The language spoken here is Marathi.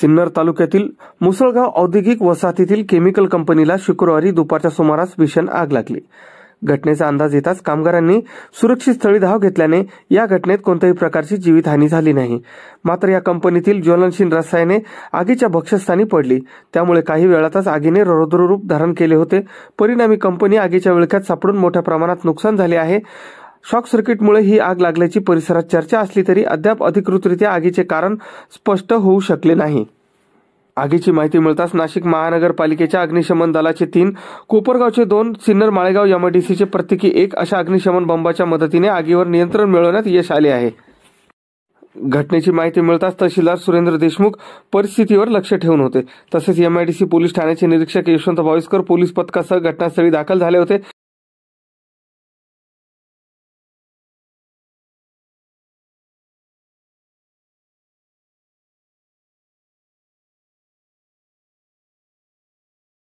सिन्नर तालुक्यातील मुसळगाव औद्योगिक वसाहतीतील केमिकल कंपनीला शुक्रवारी दुपारच्या सुमारास भीषण आग लागली घटनेचा अंदाज येताच कामगारांनी सुरक्षित स्थळी धाव घेतल्याने या घटनेत कोणत्याही प्रकारची जीवितहानी झाली नाही मात्र या कंपनीतील ज्वलनशील रसायने आगीच्या भक्षस्थानी पडली त्यामुळे काही वेळातच आगीने रौद्र धारण केले होते परिणामी कंपनी आगीच्या विळख्यात सापडून मोठ्या प्रमाणात नुकसान झाले आहे शॉक सर्किटमुळे ही आग लागल्याची परिसरात चर्चा असली तरी अद्याप अधिकृतरित्या आगीचे कारण स्पष्ट होऊ शकले नाही आगीची माहिती मिळताच नाशिक महानगरपालिकेच्या अग्निशमन दलाचे तीन कोपरगावचे दोन सिन्नर माळेगाव एमआयडीसीचे प्रत्येकी एक अशा अग्निशमन बंबाच्या मदतीने आगीवर नियंत्रण मिळवण्यात यश आले आहे घटनेची माहिती मिळताच तहसीलदार सुरेंद्र देशमुख परिस्थितीवर लक्ष ठेवून होते तसेच एमआयडीसी पोलीस ठाण्याचे निरीक्षक यशवंत भावेसकर पोलीस पथकासह घटनास्थळी दाखल झाले होते